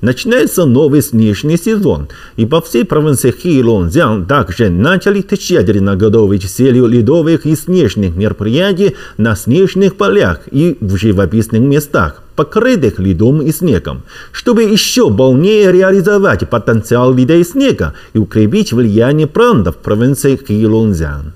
Начинается новый снежный сезон, и по всей провинции Хилонзян также начали тщательно готовить серию ледовых и снежных мероприятий на снежных полях и в живописных местах, покрытых ледом и снегом, чтобы еще полнее реализовать потенциал льда и снега и укрепить влияние брендов провинции Хилонзян.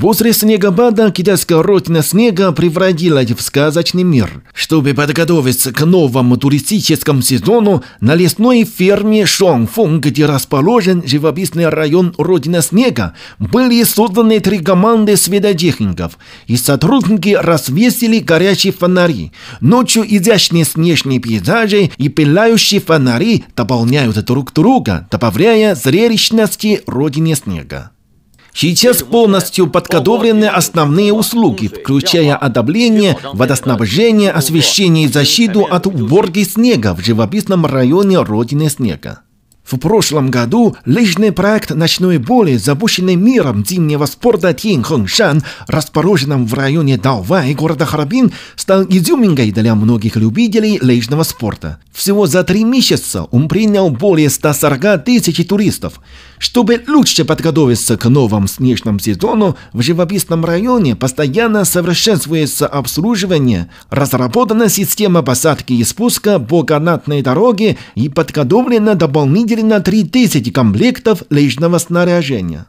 После снегопада китайская родина снега превратилась в сказочный мир. Чтобы подготовиться к новому туристическому сезону, на лесной ферме Шонфун, где расположен живописный район Родина Снега, были созданы три команды светотехников, и сотрудники развесили горячие фонари. Ночью изящные снежные пейзажи и пылающие фонари дополняют друг друга, добавляя зрелищности Родине Снега. Сейчас полностью подкодовлены основные услуги, включая отопление, водоснабжение, освещение и защиту от уборки снега в живописном районе Родины Снега. В прошлом году лыжный проект «Ночной боли», запущенный миром зимнего спорта Тинхэншан, расположенным в районе и города Харбин, стал изюминкой для многих любителей лыжного спорта. Всего за три месяца он принял более 140 тысяч туристов. Чтобы лучше подготовиться к новому снежному сезону, в живописном районе постоянно совершенствуется обслуживание, разработана система посадки и спуска по канатной дороге и подготовлена дополнительная выделено 3000 комплектов лыжного снаряжения.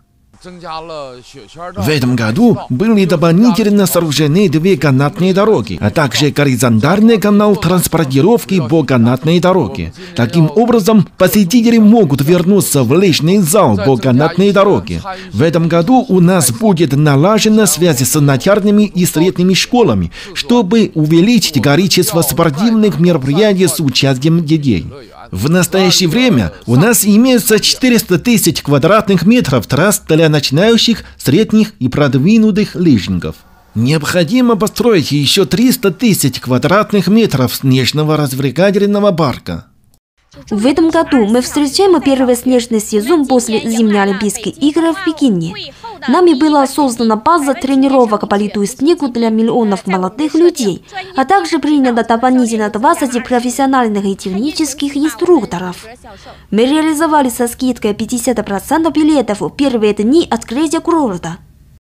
В этом году были дополнительно сооружены две канатные дороги, а также горизонтальный канал транспортировки по канатной дороге. Таким образом, посетители могут вернуться в лыжный зал по канатной дороге. В этом году у нас будет налажена связь с начальными и средними школами, чтобы увеличить количество спортивных мероприятий с участием детей. В настоящее время у нас имеются 400 тысяч квадратных метров трасс для начинающих, средних и продвинутых лыжников. Необходимо построить еще 300 тысяч квадратных метров снежного развлекательного парка. В этом году мы встречаем первый снежный сезон после зимней Олимпийской игры в Пекине. Нами была создана база тренировок по летуистнику для миллионов молодых людей, а также принято дополнительно 20 профессиональных и технических инструкторов. Мы реализовали со скидкой 50% билетов в первые дни открытия города.